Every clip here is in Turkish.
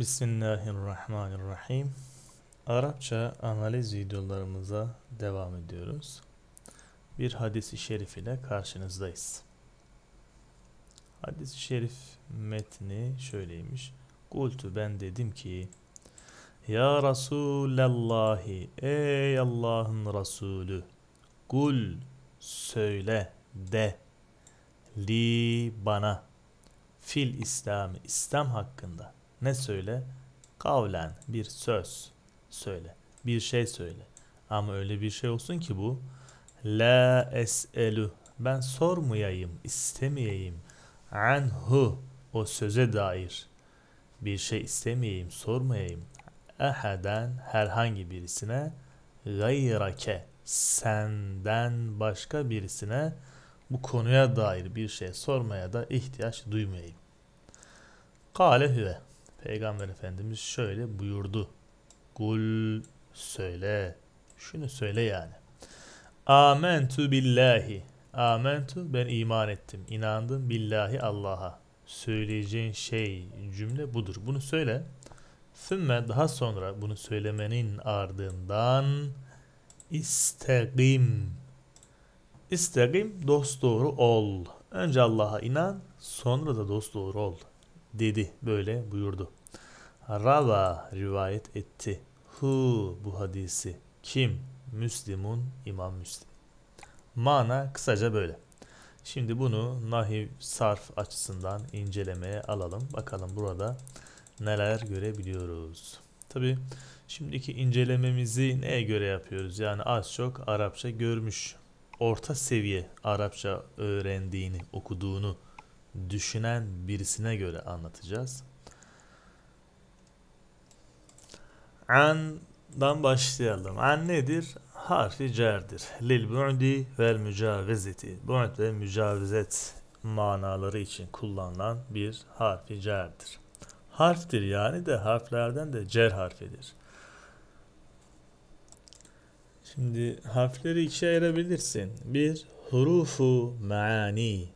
Bismillahirrahmanirrahim. Arapça analiz videolarımıza devam ediyoruz. Bir hadisi şerif ile karşınızdayız. Hadis-i şerif metni şöyleymiş. Kultu ben dedim ki Ya Resulallahi Ey Allah'ın Resulü Kul söyle de li bana fil İslam'ı İslam hakkında ne söyle? Kavlen bir söz söyle. Bir şey söyle. Ama öyle bir şey olsun ki bu. La eselu. Ben sormayayım, istemeyeyim. Anhu. O söze dair. Bir şey istemeyeyim, sormayayım. Eheden herhangi birisine. Gayrake. Senden başka birisine bu konuya dair bir şey sormaya da ihtiyaç duymayayım. Kale Peygamber Efendimiz şöyle buyurdu. Kul söyle. Şunu söyle yani. Amentu billahi. Amentu ben iman ettim. inandım billahi Allah'a. Söyleyeceğin şey cümle budur. Bunu söyle. Sümme daha sonra bunu söylemenin ardından istegim. İstegim dost doğru ol. Önce Allah'a inan sonra da dost doğru ol dedi böyle buyurdu. Rava rivayet etti. Hu bu hadisi. Kim? Müslimun İmam Müslim. Mana kısaca böyle. Şimdi bunu nahiv sarf açısından incelemeye alalım. Bakalım burada neler görebiliyoruz. Tabi şimdiki incelememizi neye göre yapıyoruz? Yani az çok Arapça görmüş, orta seviye Arapça öğrendiğini, okuduğunu düşünen birisine göre anlatacağız. An'dan başlayalım. An nedir? Harfi cerdir. Lil bu'di vel mücavizeti. Bu'd ve mücavizet manaları için kullanılan bir harfi cerdir. Harftir yani de harflerden de cer harfidir. Şimdi harfleri ikiye ayırabilirsin. Bir, hurufu maani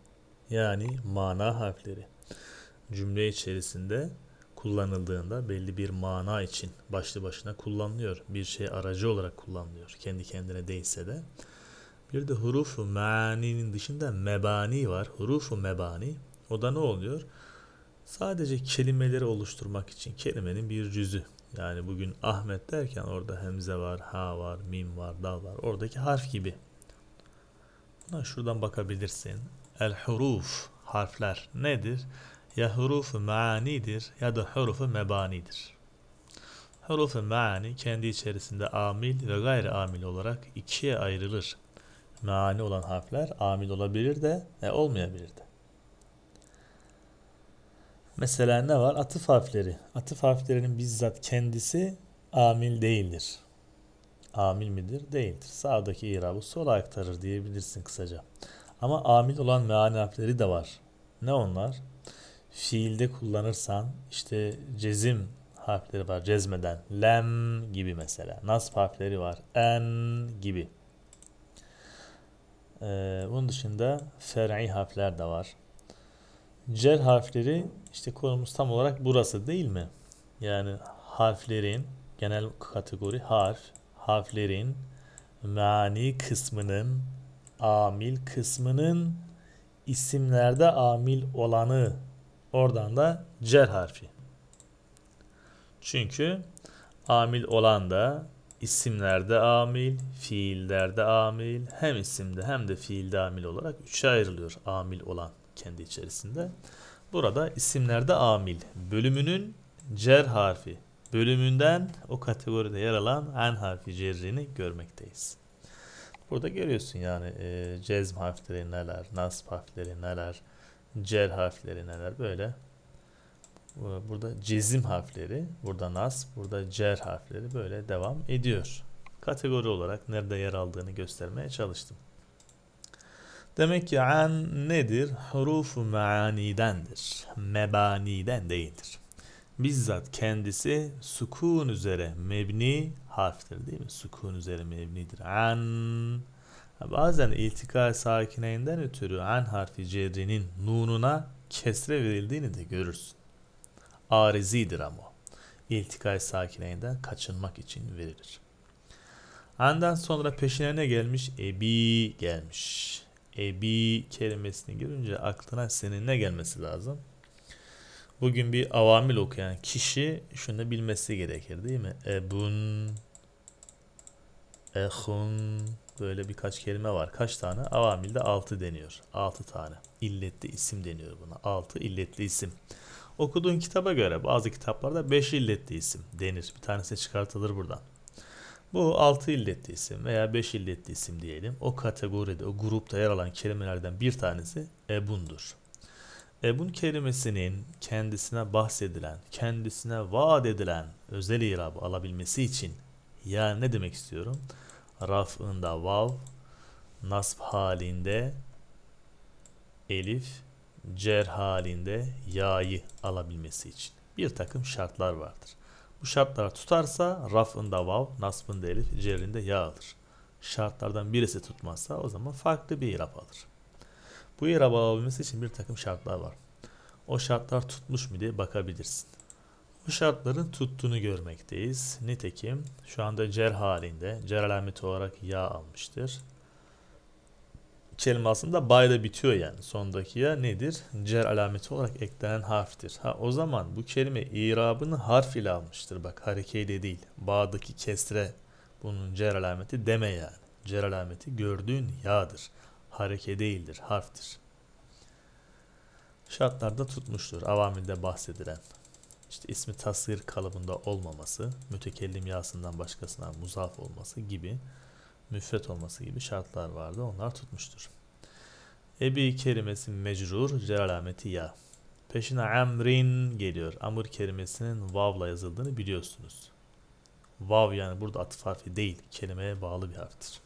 yani mana harfleri cümle içerisinde kullanıldığında belli bir mana için başlı başına kullanılıyor. Bir şey aracı olarak kullanılıyor. Kendi kendine değilse de. Bir de hurufu maninin dışında mebani var. Hurufu mebani. O da ne oluyor? Sadece kelimeleri oluşturmak için kelimenin bir cüzü. Yani bugün Ahmet derken orada hemze var, ha var, mim var, dal var. Oradaki harf gibi. Buna şuradan bakabilirsin. El huruf harfler nedir? Ya hurufu maanidir ya da hurufu mebanidir. Hurufu mani kendi içerisinde amil ve gayri amil olarak ikiye ayrılır. Maani olan harfler amil olabilir de e, olmayabilir de. Mesela ne var? Atıf harfleri. Atıf harflerinin bizzat kendisi amil değildir. Amil midir? Değildir. Sağdaki irabı sola aktarır diyebilirsin kısaca. Ama amil olan meani harfleri de var. Ne onlar? Fiilde kullanırsan işte cezim harfleri var cezmeden. Lem gibi mesela. Nasb harfleri var. En gibi. Ee, bunun dışında fer'i harfler de var. Cer harfleri işte konumuz tam olarak burası değil mi? Yani harflerin genel kategori harf, harflerin meani kısmının amil kısmının isimlerde amil olanı oradan da cer harfi. Çünkü amil olan da isimlerde amil, fiillerde amil, hem isimde hem de fiilde amil olarak üçe ayrılıyor amil olan kendi içerisinde. Burada isimlerde amil bölümünün cer harfi bölümünden o kategoride yer alan en harfi cerrini görmekteyiz. Burada görüyorsun yani e, cezm harfleri neler, nasb harfleri neler, cer harfleri neler böyle. Burada cezim harfleri, burada nasb, burada cer harfleri böyle devam ediyor. Kategori olarak nerede yer aldığını göstermeye çalıştım. Demek ki an nedir? Huruf meanidendir. Mebaniden değildir. Bizzat kendisi sukun üzere mebni harftir değil mi? Sukun üzeri mevnidir. An. Bazen iltika sakineyinden ötürü an harfi cerrinin nununa kesre verildiğini de görürsün. Arizidir ama o. İltika sakineyinden kaçınmak için verilir. Andan sonra peşine ne gelmiş? Ebi gelmiş. Ebi kelimesini görünce aklına senin ne gelmesi lazım? Bugün bir avamil okuyan kişi şunu bilmesi gerekir değil mi? Ebun ehun böyle birkaç kelime var. Kaç tane? Avamilde 6 deniyor. 6 tane. İlletli isim deniyor buna. 6 illetli isim. Okuduğun kitaba göre bazı kitaplarda 5 illetli isim denir. Bir tanesi çıkartılır buradan. Bu 6 illetli isim veya 5 illetli isim diyelim. O kategoride, o grupta yer alan kelimelerden bir tanesi ebundur. Ebun kelimesinin kendisine bahsedilen, kendisine vaat edilen özel irabı alabilmesi için yani ne demek istiyorum? rafında vav, nasb halinde elif, cer halinde ya'yı alabilmesi için bir takım şartlar vardır. Bu şartlara tutarsa rafında vav, nasbında elif, cerinde ya alır. Şartlardan birisi tutmazsa o zaman farklı bir irab alır. Bu irab alabilmesi için bir takım şartlar var. O şartlar tutmuş mu diye bakabilirsin. Bu şartların tuttuğunu görmekteyiz. Nitekim şu anda cer halinde, cer alameti olarak ya almıştır. Kelime aslında bayda bitiyor yani. Sondaki ya nedir? Cer alameti olarak eklenen harftir. Ha o zaman bu kelime irabını harf ile almıştır. Bak harekeyle değil. Bağdaki kesre bunun cer alameti deme yani. Cer alameti gördüğün yağdır. Hareke değildir, harftir. Şartlarda tutmuştur avamilde bahsedilen işte ismi tasvir kalıbında olmaması, mütekellim yasından başkasına muzaf olması gibi, müfret olması gibi şartlar vardı. Onlar tutmuştur. Ebi kelimesi mecrur, cer ya. Peşine amrin geliyor. Amr kelimesinin vavla yazıldığını biliyorsunuz. Vav yani burada atıf harfi değil, kelimeye bağlı bir harftir.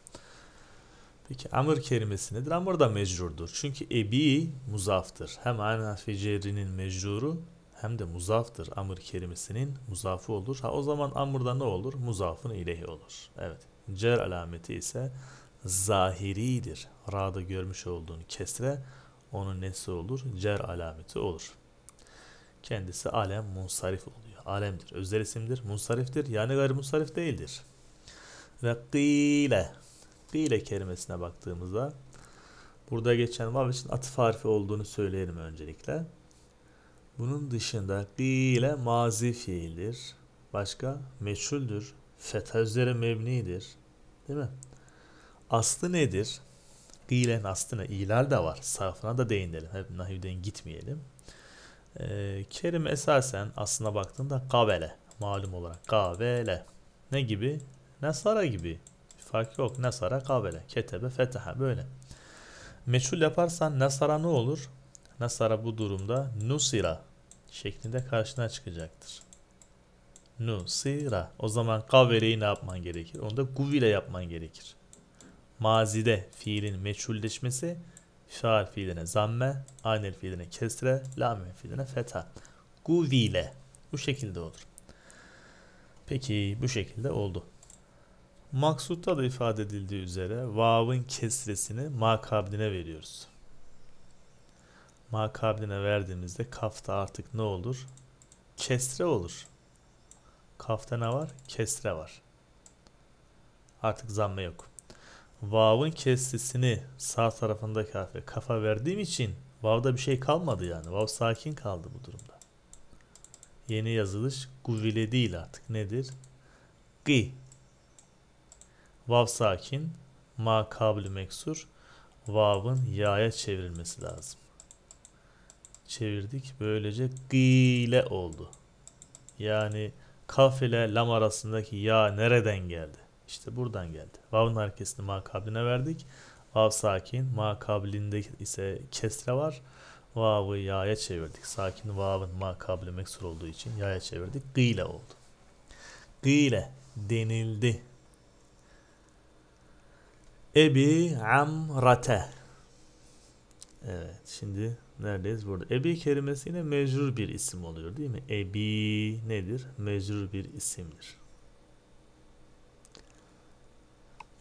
Peki amr kelimesi nedir? Amr da mecrurdur. Çünkü ebi muzaftır. Hem aynı harfi cerrinin mecruru hem de muzaftır. Amr kelimesinin muzafı olur. Ha o zaman amrda ne olur? Muzafın ileyhi olur. Evet. Cer alameti ise zahiridir. Ra'da görmüş olduğun kesre onun nesi olur? Cer alameti olur. Kendisi alem munsarif oluyor. Alemdir. Özel isimdir. Munsariftir. Yani munsarif değildir. Ve kıyle. Kıyle kelimesine baktığımızda burada geçen vav için atıf harfi olduğunu söyleyelim öncelikle. Bunun dışında ile mazi fiildir. Başka meçhuldür. Fetha üzere mebnidir. Değil mi? Aslı nedir? Gıylen aslına ilal de var. Sarfına da değinelim. Hep nahivden gitmeyelim. Ee, Kerim esasen aslına baktığında kavele. Malum olarak kavele. Ne gibi? Nesara gibi. Fark yok. Nesara kavele. Ketebe fetaha. Böyle. Meçhul yaparsan Nesara ne olur? Nasara bu durumda Nusira şeklinde karşına çıkacaktır. Nu Nusira. O zaman kavereyi ne yapman gerekir? Onu da guv ile yapman gerekir. Mazide fiilin meçhulleşmesi şair fiiline zamme, anel fiiline kesre, lamin fiiline feta. Guvi ile. Bu şekilde olur. Peki bu şekilde oldu. Maksutta da ifade edildiği üzere vav'ın kesresini makabdine veriyoruz makabline verdiğimizde kafta artık ne olur? Kesre olur. Kafta ne var? Kesre var. Artık zamme yok. Vav'ın kesrisini sağ tarafındaki harfe kafa verdiğim için Vav'da bir şey kalmadı yani. Vav sakin kaldı bu durumda. Yeni yazılış guvile değil artık. Nedir? Gı. Vav sakin. Ma kabli meksur. Vav'ın ya'ya çevrilmesi lazım çevirdik. Böylece gile oldu. Yani kaf ile lam arasındaki ya nereden geldi? İşte buradan geldi. Vav'ın hareketini makabline verdik. Vav sakin. Makablinde ise kesre var. Vav'ı ya'ya çevirdik. Sakin vav'ın makabli meksur olduğu için ya'ya çevirdik. Gile oldu. Gile denildi. Ebi Amrate. Evet şimdi Neredeyiz? Burada. Ebi kelimesi yine mecrur bir isim oluyor değil mi? Ebi nedir? Mecrur bir isimdir.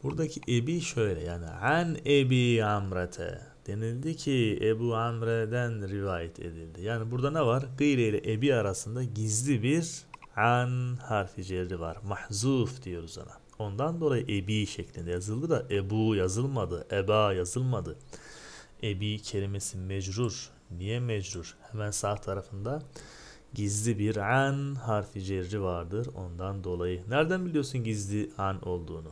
Buradaki ebi şöyle yani an ebi amrete denildi ki Ebu Amre'den rivayet edildi. Yani burada ne var? Gıyre ile ebi arasında gizli bir an harfi cerri var. Mahzuf diyoruz ona. Ondan dolayı ebi şeklinde yazıldı da ebu yazılmadı, eba yazılmadı ebi kelimesi mecrur. Niye mecrur? Hemen sağ tarafında gizli bir an harfi cerri vardır ondan dolayı. Nereden biliyorsun gizli an olduğunu?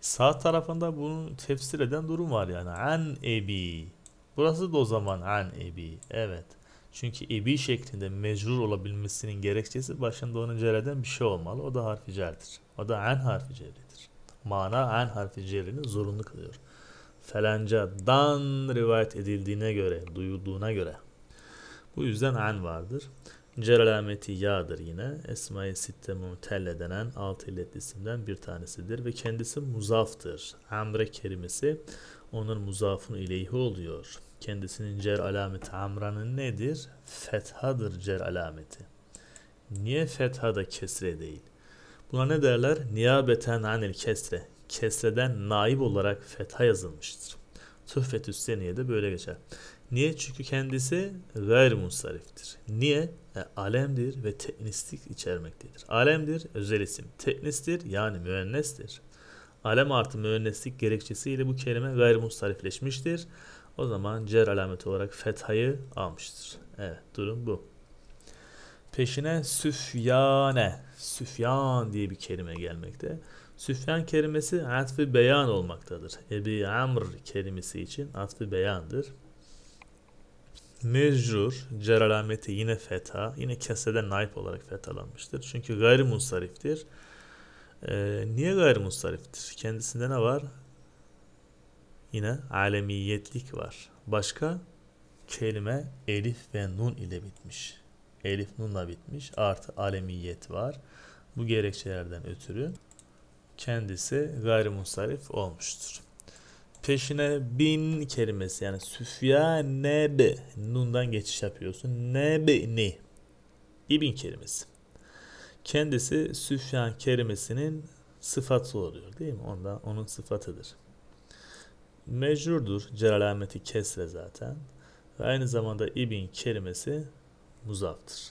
Sağ tarafında bunu tefsir eden durum var yani. An ebi. Burası da o zaman an ebi. Evet. Çünkü ebi şeklinde mecrur olabilmesinin gerekçesi başında onun cerreden bir şey olmalı. O da harfi cerdir. O da an harfi cerridir. Mana an harfi cerrini zorunlu kılıyor felancadan rivayet edildiğine göre, duyulduğuna göre. Bu yüzden an vardır. Cer alameti ya'dır yine. Esma-i Sitte Mutelle denen alt illetli isimden bir tanesidir ve kendisi muzaftır. Amre kelimesi onun muzafun ileyhi oluyor. Kendisinin cer alameti amranın nedir? Fethadır cer alameti. Niye fethada kesre değil? Buna ne derler? Niyabeten anil kesre kesreden naib olarak fetha yazılmıştır. Tuhfetü seniye de böyle geçer. Niye? Çünkü kendisi gayr munsariftir. Niye? E, alemdir ve teknistik içermektedir. Alemdir özel isim. Teknistir yani müennestir. Alem artı müenneslik gerekçesiyle bu kelime gayr munsarifleşmiştir. O zaman cer alameti olarak fethayı almıştır. Evet durum bu. Peşine süfyane, süfyan diye bir kelime gelmekte. Süfyan kelimesi atfı beyan olmaktadır. Ebi Amr kelimesi için atfı beyandır. Mecrur, cer yine feta, yine kesede naip olarak fetalanmıştır. Çünkü gayrimunsariftir. Ee, niye gayrimunsariftir? Kendisinde ne var? Yine alemiyetlik var. Başka? Kelime elif ve nun ile bitmiş. Elif nunla bitmiş. Artı alemiyet var. Bu gerekçelerden ötürü kendisi gayrimusarif olmuştur. Peşine bin kelimesi yani süfya Nebi, nundan geçiş yapıyorsun. Nebi ni. İbn kelimesi. Kendisi Süfyan kelimesinin sıfatı oluyor değil mi? Onda onun sıfatıdır. Mecrurdur. Celalameti kesre zaten. Ve aynı zamanda ibin kelimesi muzaftır.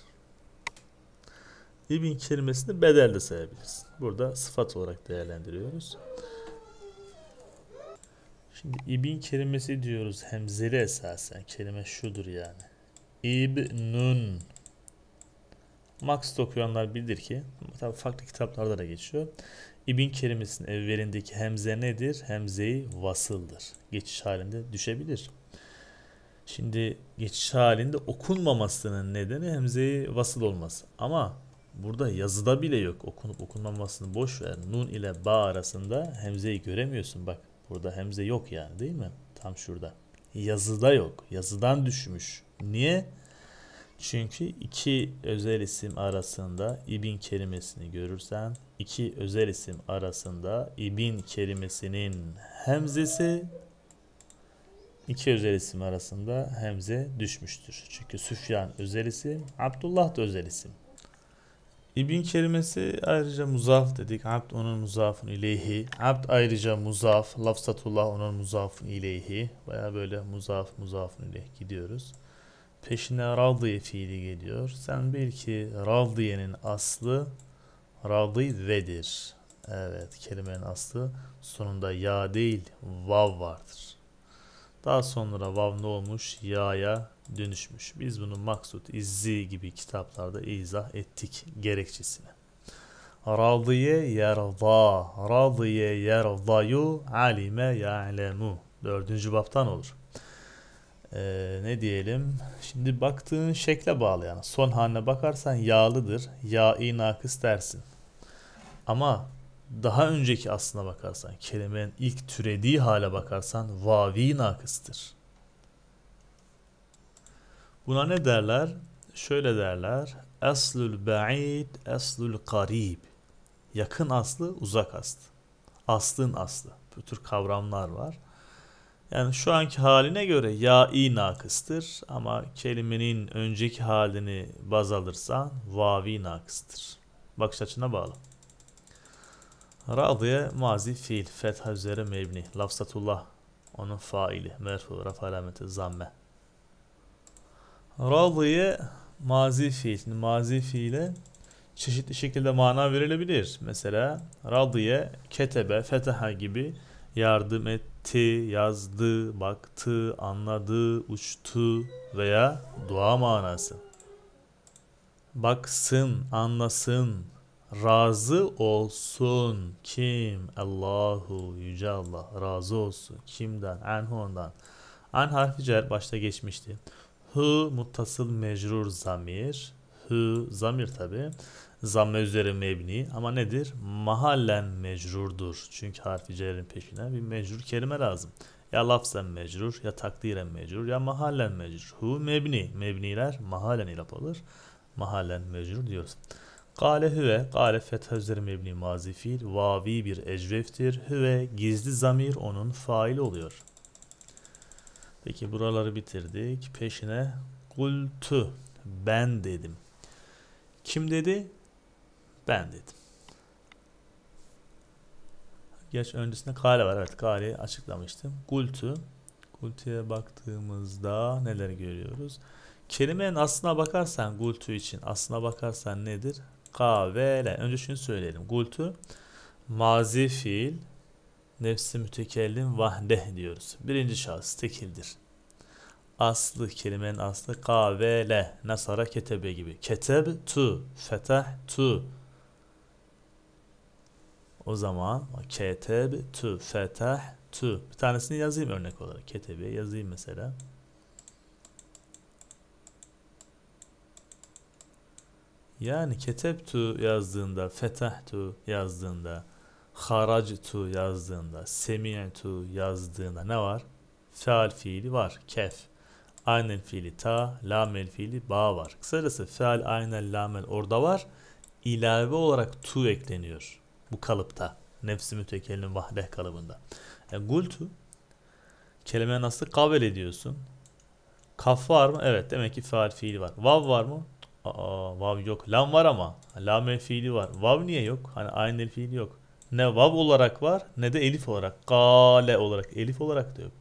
İbin kelimesini bedel de sayabilirsin burada sıfat olarak değerlendiriyoruz. Şimdi ibin kelimesi diyoruz hemzeli esasen. Kelime şudur yani. İbnun. Max okuyanlar bilir ki tabii farklı kitaplarda da geçiyor. İbin kelimesinin evvelindeki hemze nedir? Hemzeyi vasıldır. Geçiş halinde düşebilir. Şimdi geçiş halinde okunmamasının nedeni hemzeyi vasıl olması. Ama Burada yazıda bile yok. Okunup okunmamasını boş ver. Nun ile ba arasında hemzeyi göremiyorsun bak. Burada hemze yok yani değil mi? Tam şurada. Yazıda yok. Yazıdan düşmüş. Niye? Çünkü iki özel isim arasında ibin kelimesini görürsen iki özel isim arasında ibin kelimesinin hemzesi iki özel isim arasında hemze düşmüştür. Çünkü Süfyan özel isim, Abdullah da özel isim. İbn kelimesi ayrıca muzaf dedik. Abd onun muzafın ileyhi. Abd ayrıca muzaf. Lafzatullah onun muzafın ileyhi. Baya böyle muzaf muzafın ileyhi gidiyoruz. Peşine radiye fiili geliyor. Sen bil ki radiyenin aslı radi vedir. Evet kelimenin aslı sonunda ya değil vav vardır. Daha sonra vav ne olmuş? Ya'ya dönüşmüş. Biz bunu Maksut izzi gibi kitaplarda izah ettik gerekçesini. Radiye yerda, radiye yerdayu, alime ya'lemu. Dördüncü baptan olur. Ee, ne diyelim? Şimdi baktığın şekle bağlı yani. Son haline bakarsan yağlıdır. Ya'i nakıs dersin. Ama daha önceki aslına bakarsan, kelimenin ilk türediği hale bakarsan vavi nakıstır. Buna ne derler? Şöyle derler. Eslül ba'id, eslül karib. Yakın aslı, uzak aslı. Aslın aslı. Bu tür kavramlar var. Yani şu anki haline göre Ya i nakıstır ama kelimenin önceki halini baz alırsan vavi nakıstır. Bakış açına bağlı. Radiye mazi fiil. Fetha üzere mebni. Lafzatullah. Onun faili. Merfu. Raf alameti. Zamme. Radiye mazi fiil. Şimdi mazi fiile çeşitli şekilde mana verilebilir. Mesela radiye, ketebe, fetaha gibi yardım etti, yazdı, baktı, anladı, uçtu veya dua manası. Baksın, anlasın, razı olsun kim? Allahu yüce Allah razı olsun kimden? Anhu ondan. An harfi cer başta geçmişti. Hı muttasıl mecrur zamir. Hı zamir tabi. Zamme üzeri mebni ama nedir? Mahallen mecrurdur. Çünkü harfi cerin peşine bir mecrur kelime lazım. Ya lafzen mecrur, ya takdiren mecrur, ya mahallen mecrur. Hu mebni. Mebniler mahallen ilap alır. Mahallen mecrur diyoruz. Kale hüve, kale fetha üzeri mebni mazi vavi bir ecveftir. Hüve, gizli zamir onun faili oluyor. Peki buraları bitirdik. Peşine gultu ben dedim. Kim dedi? Ben dedim. Geç öncesinde kale var. Evet kale açıklamıştım. gultu Kultu'ya baktığımızda neler görüyoruz? Kelimenin aslına bakarsan gultu için aslına bakarsan nedir? kavele. Önce şunu söyleyelim. Gultu mazi fiil nefsi mütekellim vahdeh diyoruz. Birinci şahıs tekildir. Aslı kelimenin aslı kavele nasara ketebe gibi. Keteb tu fetah tu o zaman keteb tu fetah tu bir tanesini yazayım örnek olarak. Ketebe yazayım mesela. Yani ketebtu yazdığında, fetahtu yazdığında, haractu yazdığında, semi'tu yazdığında ne var? Feal fiili var. Kef. Aynel fiili ta, lamel fiili ba var. Kısacası feal, aynel, lamel orada var. İlave olarak tu ekleniyor. Bu kalıpta. Nefsi mütekellim vahdeh kalıbında. Yani e, gultu kelime nasıl kabul ediyorsun? Kaf var mı? Evet. Demek ki faal fiili var. Vav var mı? Aa, vav yok. Lam var ama. lam fiili var. Vav niye yok? Hani aynı el fiili yok. Ne vav olarak var ne de elif olarak. Kale olarak. Elif olarak da yok.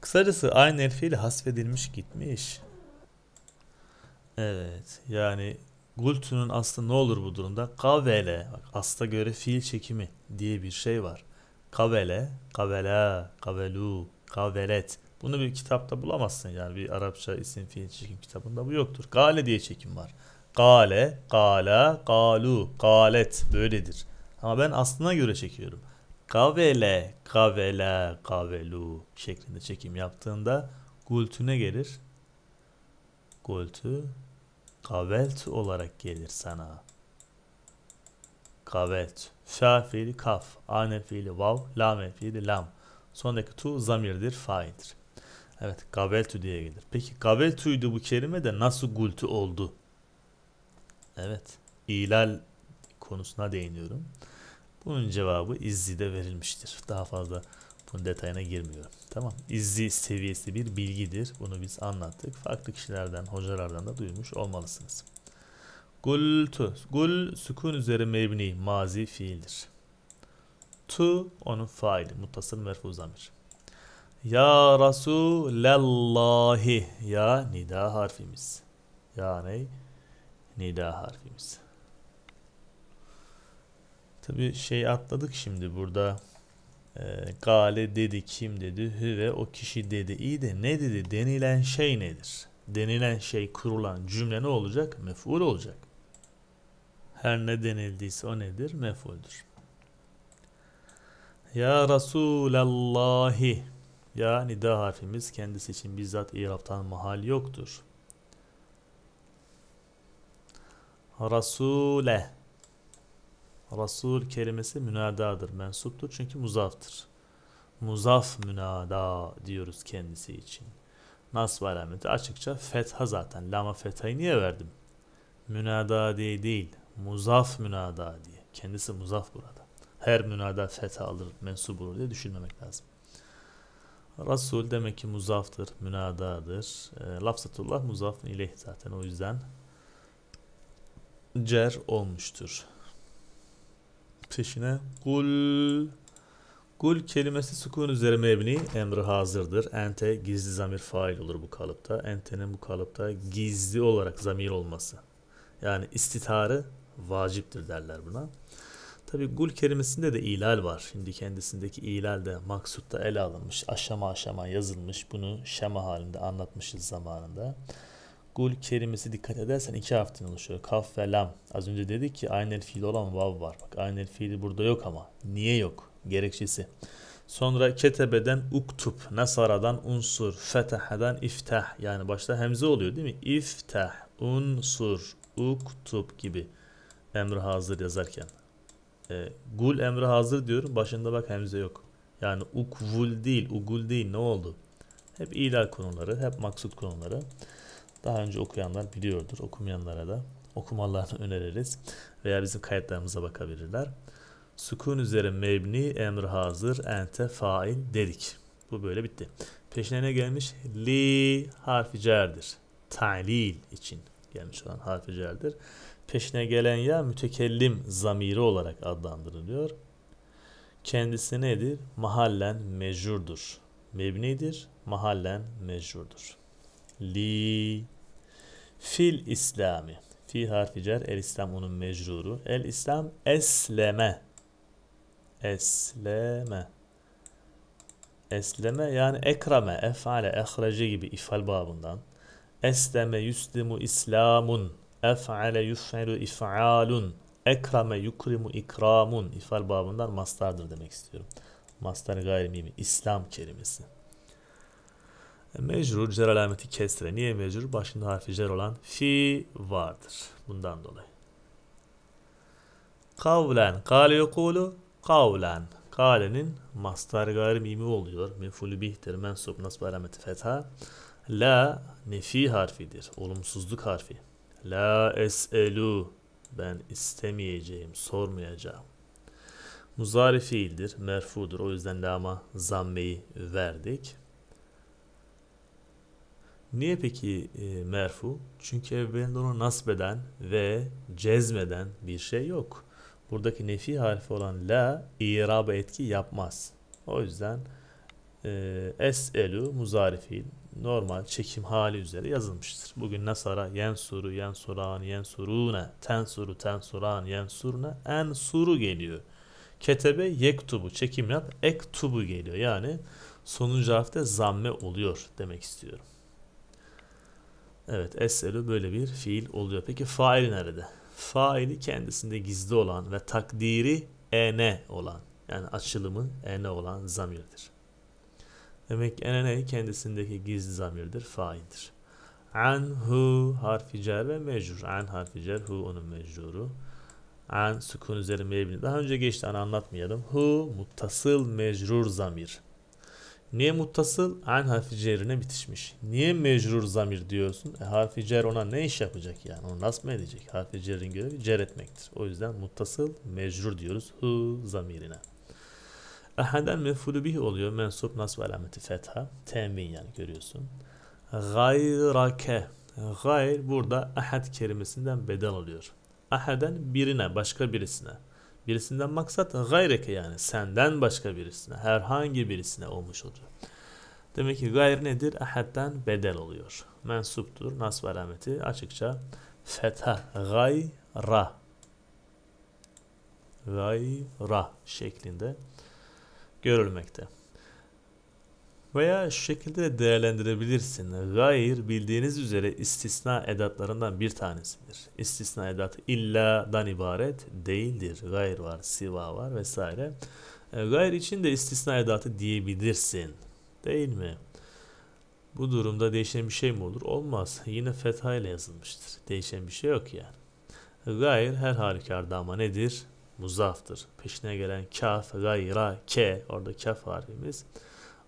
Kısacası aynı el fiili hasfedilmiş gitmiş. Evet. Yani Gultu'nun aslında ne olur bu durumda? Kavele. asla göre fiil çekimi diye bir şey var. Kavele, kavela, kavelu, kavelet. Bunu bir kitapta bulamazsın yani bir Arapça isim fiil çekim kitabında bu yoktur. Gale diye çekim var. Gale, gala, galu, galet böyledir. Ama ben aslına göre çekiyorum. Gavele, gavele, gavelu şeklinde çekim yaptığında gultüne gelir. Gultü, gavelt olarak gelir sana. Gavet. Fa fiili kaf. Ane fiili vav. Lame fiili lam. Sondaki tu zamirdir, faildir. Evet kabeltu diye gelir. Peki kabeltuydu bu kelime de nasıl gultu oldu? Evet. ilal konusuna değiniyorum. Bunun cevabı izzi'de verilmiştir. Daha fazla bunun detayına girmiyorum. Tamam. izzi seviyesi bir bilgidir. Bunu biz anlattık. Farklı kişilerden, hocalardan da duymuş olmalısınız. Gultu, tu. Gul sükun üzeri mebni mazi fiildir. Tu onun faili. Muttasıl merfu amir. Ya Resulallahi. Ya nida harfimiz. Ya ne? Nida harfimiz. Tabi şey atladık şimdi burada. E, gale dedi kim dedi hüve o kişi dedi iyi de ne dedi denilen şey nedir? Denilen şey kurulan cümle ne olacak? Mef'ul olacak. Her ne denildiyse o nedir? Mef'uldür. Ya Resulallahi ya nida harfimiz kendisi için bizzat iraptan mahal yoktur. Rasule Rasul kelimesi münadadır, mensuptur çünkü muzaftır. Muzaf münada diyoruz kendisi için. Nasb alameti açıkça fetha zaten. Lama fethayı niye verdim? Münada diye değil, muzaf münada diye. Kendisi muzaf burada. Her münada fetha alır, mensup olur diye düşünmemek lazım. Rasul demek ki muzaftır, münadadır. E, lafzatullah muzaf ileyh zaten o yüzden cer olmuştur. Peşine kul kul kelimesi sukun üzeri mebni emri hazırdır. Ente gizli zamir fail olur bu kalıpta. Ente'nin bu kalıpta gizli olarak zamir olması. Yani istitarı vaciptir derler buna. Tabi gul kelimesinde de ilal var. Şimdi kendisindeki ilal de maksutta ele alınmış. Aşama aşama yazılmış. Bunu şema halinde anlatmışız zamanında. Gul kelimesi dikkat edersen iki harften oluşuyor. Kaf ve lam. Az önce dedik ki aynel fiil olan vav var. Bak aynel fiili burada yok ama. Niye yok? Gerekçesi. Sonra ketebeden uktub, nasaradan unsur, fetahadan iftah. Yani başta hemze oluyor değil mi? İftah, unsur, uktub gibi. Emri hazır yazarken. E, gul emri hazır diyorum. Başında bak hemze yok. Yani ukvul değil, ugul değil ne oldu? Hep ilal konuları, hep maksut konuları. Daha önce okuyanlar biliyordur. Okumayanlara da okumalarını öneririz. Veya bizim kayıtlarımıza bakabilirler. Sukun üzere mebni, emri hazır, ente, fail dedik. Bu böyle bitti. Peşine ne gelmiş? Li harfi cerdir. Ta'lil için gelmiş olan harfi cerdir. Peşine gelen ya mütekellim zamiri olarak adlandırılıyor. Kendisi nedir? Mahallen mecurdur. Mebnidir, mahallen mecurdur. Li fil İslami. Fi harfi cer, el İslam onun mecruru. El İslam esleme. Esleme. Esleme yani ekrame, efale, ehrece gibi ifal babından. Esleme yüslimu İslamun Ef'ale yuf'elu if'alun. Ekrame yukrimu ikramun. İfal babından mastardır demek istiyorum. Mastar gayrimimi. İslam kelimesi. E, mecrur cer alameti kesre. Niye mecrur? Başında harfi cer olan fi vardır. Bundan dolayı. Kavlen. Kale yokulu. Kavlen. Kalenin mastar gayrimimi oluyor. Mefulü bihtir. Mensup nasb alameti fetha. La nefi harfidir. Olumsuzluk harfi. La eselu ben istemeyeceğim, sormayacağım. Muzari fiildir, merfudur. O yüzden lama zammeyi verdik. Niye peki e, merfu? Çünkü evvelinde onu nasbeden ve cezmeden bir şey yok. Buradaki nefi harfi olan la irab etki yapmaz. O yüzden ee, eselu muzari fiil normal çekim hali üzere yazılmıştır. Bugün nasara yensuru yensuran yensurune tensuru tensuran yensurne ensuru geliyor. Ketebe yektubu çekim yap ektubu geliyor. Yani sonuncu harfte zamme oluyor demek istiyorum. Evet eselu böyle bir fiil oluyor. Peki fail nerede? Faili kendisinde gizli olan ve takdiri ene olan yani açılımı ene olan zamirdir. Demek ki ene kendisindeki gizli zamirdir, faildir. hu harfi cer ve mecrur. An harfi cer, hu onun mecruru. An sukun üzeri mebni. Daha önce geçti an anlatmayalım. Hu muttasıl mecrur zamir. Niye muttasıl? An harfi cerine bitişmiş. Niye mecrur zamir diyorsun? E, harfi cer ona ne iş yapacak yani? Onu nasıl mı edecek? Harfi cerin görevi cer etmektir. O yüzden muttasıl mecrur diyoruz hu zamirine. Ahaden mefulü bih oluyor. Mensup nasb alameti fetha. Temin yani görüyorsun. Gayrake. Gayr burada ahad kelimesinden bedel oluyor. Ahaden birine, başka birisine. Birisinden maksat gayreke yani senden başka birisine, herhangi birisine olmuş oluyor. Demek ki gayr nedir? Ahadden bedel oluyor. Mensuptur. Nasb alameti açıkça fetha. Gayra. Gayra şeklinde görülmekte. Veya şu şekilde de değerlendirebilirsin. Gayr bildiğiniz üzere istisna edatlarından bir tanesidir. İstisna edat illa'dan ibaret değildir. Gayr var, siva var vesaire. E, gayr için de istisna edatı diyebilirsin. Değil mi? Bu durumda değişen bir şey mi olur? Olmaz. Yine fetha ile yazılmıştır. Değişen bir şey yok yani. Gayr her halükarda ama nedir? muzaftır. Peşine gelen kaf, gayra, ke orada kaf harfimiz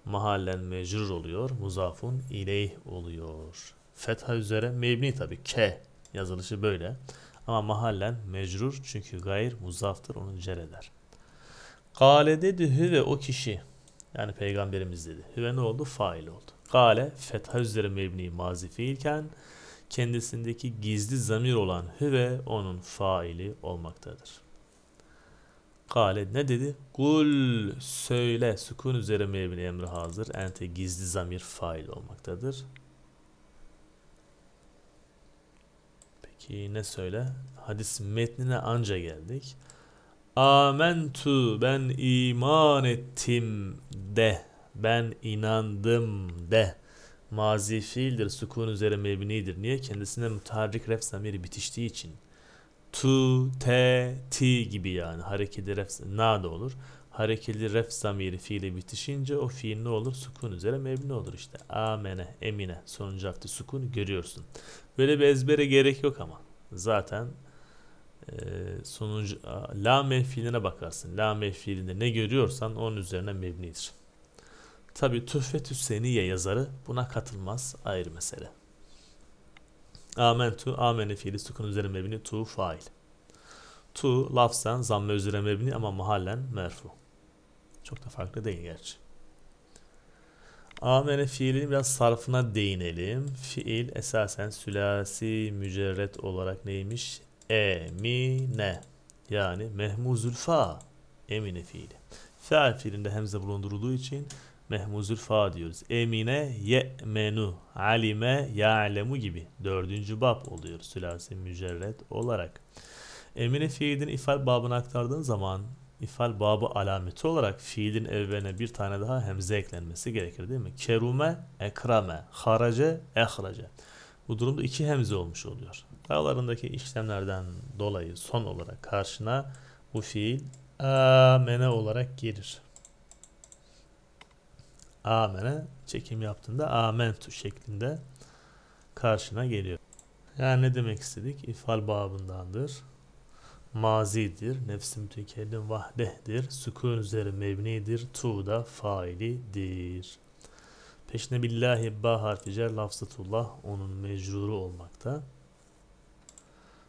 mahallen mecrur oluyor. Muzafun ileyh oluyor. Fetha üzere mebni tabi ke yazılışı böyle. Ama mahallen mecrur çünkü gayr muzaftır onu cereder. eder. Kale dedi hüve o kişi. Yani peygamberimiz dedi. Hüve ne oldu? Fail oldu. Kale fetha üzere mebni mazi fiilken kendisindeki gizli zamir olan hüve onun faili olmaktadır. Kale ne dedi? Kul söyle. Sukun üzere mevni emri hazır. Ente gizli zamir fail olmaktadır. Peki ne söyle? Hadis metnine anca geldik. Amentu ben iman ettim de. Ben inandım de. Mazi fiildir. Sukun üzere mebnidir. Niye? Kendisine mütarrik ref zamiri bitiştiği için tu, te, ti gibi yani harekeli ref, na da olur. Harekeli ref zamiri fiili bitişince o fiil ne olur? Sukun üzere mebni olur işte. Amene, emine. Sonuncu hafta sukun görüyorsun. Böyle bir ezbere gerek yok ama. Zaten e, sonuncu la mevfiline bakarsın. La mefiilinde ne görüyorsan onun üzerine mebnidir. Tabi Tüffetü Seniye yazarı buna katılmaz ayrı mesele. Amentu, amene fiili sukun üzeri mebni, tu fail. Tu lafzen zamme üzere mebni ama mahallen merfu. Çok da farklı değil gerçi. Amene fiilinin biraz sarfına değinelim. Fiil esasen sülasi mücerret olarak neymiş? Emine. Yani mehmuzülfa. Emine fiili. Feal fiilinde hemze bulundurulduğu için mehmuzül fa diyoruz. Emine ye'menu, alime ya'lemu gibi. Dördüncü bab oluyor sülasi mücerret olarak. Emine fiilin ifal babını aktardığın zaman ifal babı alameti olarak fiilin evveline bir tane daha hemze eklenmesi gerekir değil mi? Kerume, ekrame, harace, ehrace. Bu durumda iki hemze olmuş oluyor. Aralarındaki işlemlerden dolayı son olarak karşına bu fiil amene olarak gelir amene çekim yaptığında amentu şeklinde karşına geliyor. Yani ne demek istedik? İfal babındandır. Mazidir. Nefsi mütekellim vahdehdir. Sükun üzeri mebnidir. Tu da failidir. Peşine billahi ba harfi cer lafzatullah onun mecruru olmakta.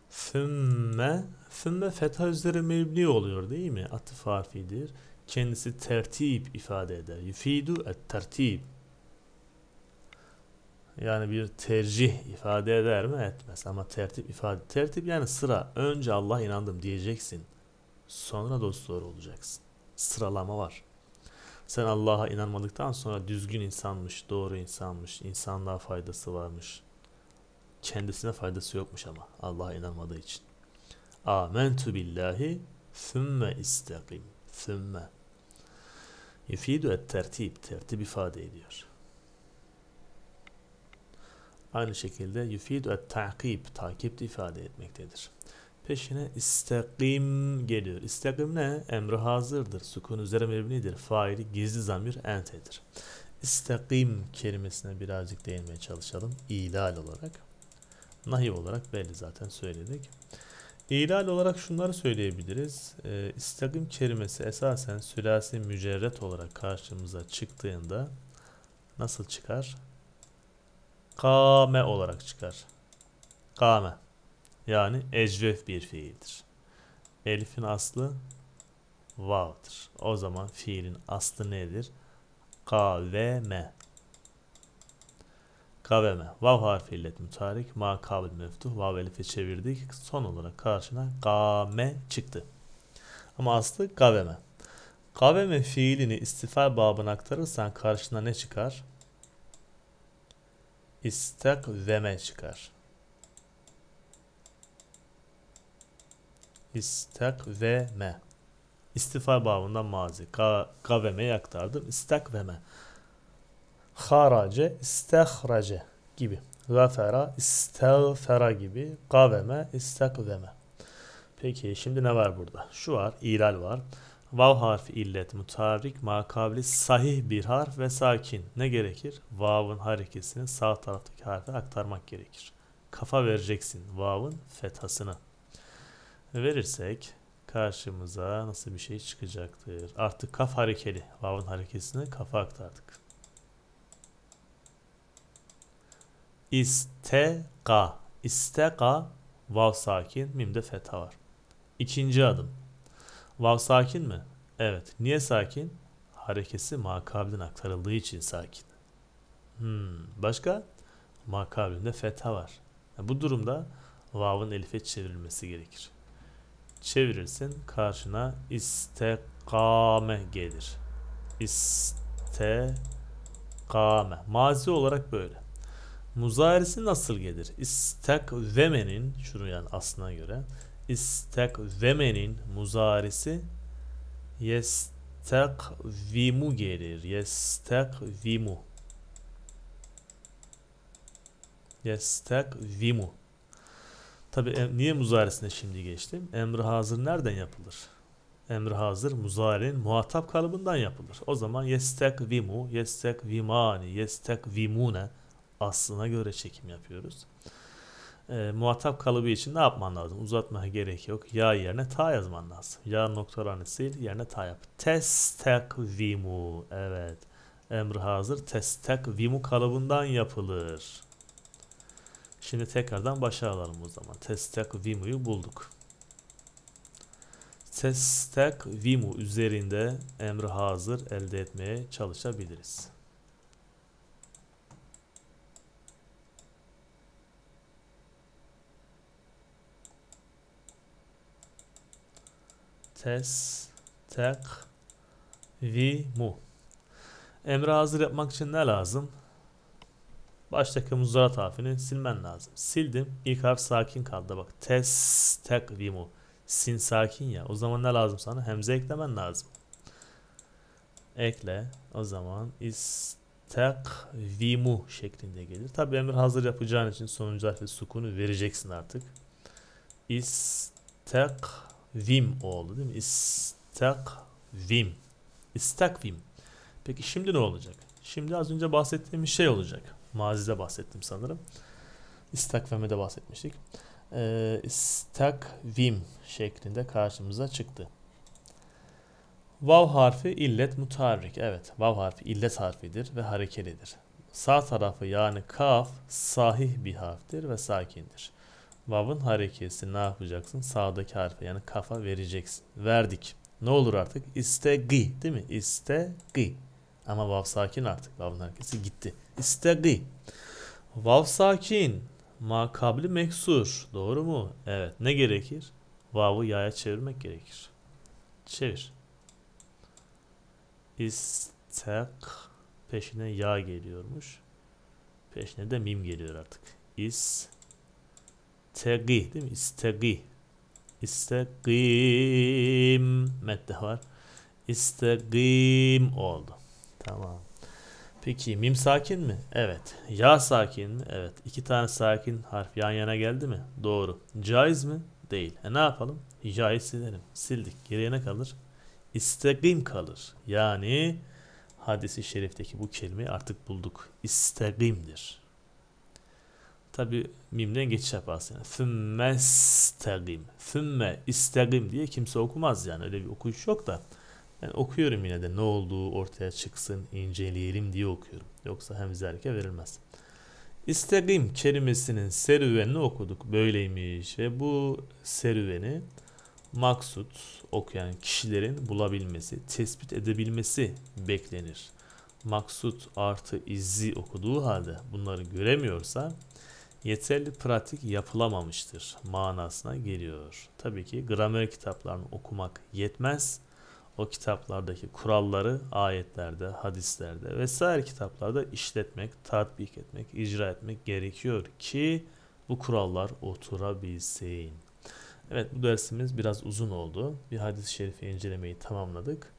Fümme Fümme fetha üzeri mebni oluyor değil mi? Atıf harfidir kendisi tertip ifade eder. Yufidu et tertip. Yani bir tercih ifade eder mi? Etmez. Ama tertip ifade. Tertip yani sıra. Önce Allah inandım diyeceksin. Sonra dost olacaksın. Sıralama var. Sen Allah'a inanmadıktan sonra düzgün insanmış, doğru insanmış, insanlığa faydası varmış. Kendisine faydası yokmuş ama Allah'a inanmadığı için. Amentu billahi sümme istekim. Sümme. Yufidu et tertip. Tertip ifade ediyor. Aynı şekilde yufidu et takip. Takip ifade etmektedir. Peşine istakim geliyor. İstakim ne? Emri hazırdır. Sukun üzere mebnidir. Faili gizli zamir entedir. İstakim kelimesine birazcık değinmeye çalışalım. İlal olarak. Nahiv olarak belli zaten söyledik. İlal olarak şunları söyleyebiliriz. E, ee, istagim kelimesi esasen sülasi mücerret olarak karşımıza çıktığında nasıl çıkar? Kame olarak çıkar. Kame. Yani ecref bir fiildir. Elif'in aslı vav'dır. O zaman fiilin aslı nedir? Kaveme. Kaveme. Vav harfi illet mütarik. Ma kabil meftuh. Vav elife çevirdik. Son olarak karşına game çıktı. Ama aslı kaveme. Kaveme fiilini istifal babına aktarırsan karşına ne çıkar? İstekveme çıkar. İstekveme. İstifal babından mazi. Ka kaveme aktardım. İstekveme harace, istehrace gibi. Gafera, istağfera gibi. Kaveme, istekveme. Peki şimdi ne var burada? Şu var, ilal var. Vav harfi illet, mutarrik, makabli, sahih bir harf ve sakin. Ne gerekir? Vav'ın harekesini sağ taraftaki harfe aktarmak gerekir. Kafa vereceksin vav'ın fethasına. Verirsek karşımıza nasıl bir şey çıkacaktır? Artık kaf harekeli. Vav'ın harekesini kafa aktardık. İsteka. İsteka vav sakin, mimde fetha var. İkinci adım. Vav sakin mi? Evet. Niye sakin? Harekesi makabilden aktarıldığı için sakin. Hmm. Başka? Makabilinde fetha var. Yani bu durumda vav'ın elife çevrilmesi gerekir. Çevirirsin karşına istekame gelir. İstekame. Mazi olarak böyle. Muzarisi nasıl gelir? İstakvemenin şunu yani aslına göre istek istakvemenin muzarisi yestakvimu gelir. Yestakvimu. Yestekvimu. Tabi niye muzaresine şimdi geçtim? Emri hazır nereden yapılır? Emri hazır muzarin muhatap kalıbından yapılır. O zaman yestekvimu, yestekvimani, yestekvimune. Yestekvimune aslına göre çekim yapıyoruz. E, muhatap kalıbı için ne yapman lazım? Uzatmaya gerek yok. Ya yerine ta yazman lazım. Ya noktalarını hani sil yerine ta yap. Testekvimu. Evet. Emri hazır. Testekvimu kalıbından yapılır. Şimdi tekrardan başa alalım o zaman. Testekvimu'yu bulduk. Testekvimu üzerinde emri hazır elde etmeye çalışabiliriz. Tes tek vi mu. Emre hazır yapmak için ne lazım? Baştaki muzarat harfini silmen lazım. Sildim. İlk harf sakin kaldı. Bak tes tek vi mu. Sin sakin ya. O zaman ne lazım sana? Hemze eklemen lazım. Ekle. O zaman is tekvimu şeklinde gelir. Tabi emir hazır yapacağın için sonuncu harfi sukunu vereceksin artık. İstek vim oldu değil mi? İstakvim. İstakvim. Peki şimdi ne olacak? Şimdi az önce bahsettiğim şey olacak. Mazide bahsettim sanırım. İstakvime de bahsetmiştik. Ee, istakvim şeklinde karşımıza çıktı. Vav harfi illet mutarrik. Evet vav harfi illet harfidir ve harekelidir. Sağ tarafı yani kaf sahih bir harftir ve sakindir. Vav'ın harekesi ne yapacaksın? Sağdaki harfe yani kafa vereceksin. Verdik. Ne olur artık? İstegi değil mi? İstegi. Ama vav sakin artık. Vav'ın harekesi gitti. İstegi. Vav sakin. Makabli meksur. Doğru mu? Evet. Ne gerekir? Vav'ı yaya çevirmek gerekir. Çevir. İstek. Peşine ya geliyormuş. Peşine de mim geliyor artık. İs İstegi değil mi? İstegi. İstegim. Medde var. İstegim oldu. Tamam. Peki mim sakin mi? Evet. Ya sakin mi? Evet. İki tane sakin harf yan yana geldi mi? Doğru. Caiz mi? Değil. E ne yapalım? Ya'yı silelim. Sildik. Geriye ne kalır? İstegim kalır. Yani hadisi şerifteki bu kelimeyi artık bulduk. İstegimdir. Tabi mimden geçiş yaparsın. Yani. Fümme istagim. Fümme istagim diye kimse okumaz yani. Öyle bir okuyuş yok da. Ben yani okuyorum yine de ne olduğu ortaya çıksın, inceleyelim diye okuyorum. Yoksa hem erke verilmez. İstegim kelimesinin serüvenini okuduk. Böyleymiş ve bu serüveni maksut okuyan kişilerin bulabilmesi, tespit edebilmesi beklenir. Maksut artı izi okuduğu halde bunları göremiyorsa yeterli pratik yapılamamıştır manasına geliyor. Tabii ki gramer kitaplarını okumak yetmez. O kitaplardaki kuralları ayetlerde, hadislerde vesaire kitaplarda işletmek, tatbik etmek, icra etmek gerekiyor ki bu kurallar oturabilsin. Evet bu dersimiz biraz uzun oldu. Bir hadis-i şerifi incelemeyi tamamladık.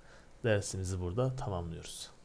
Dersimizi burada tamamlıyoruz.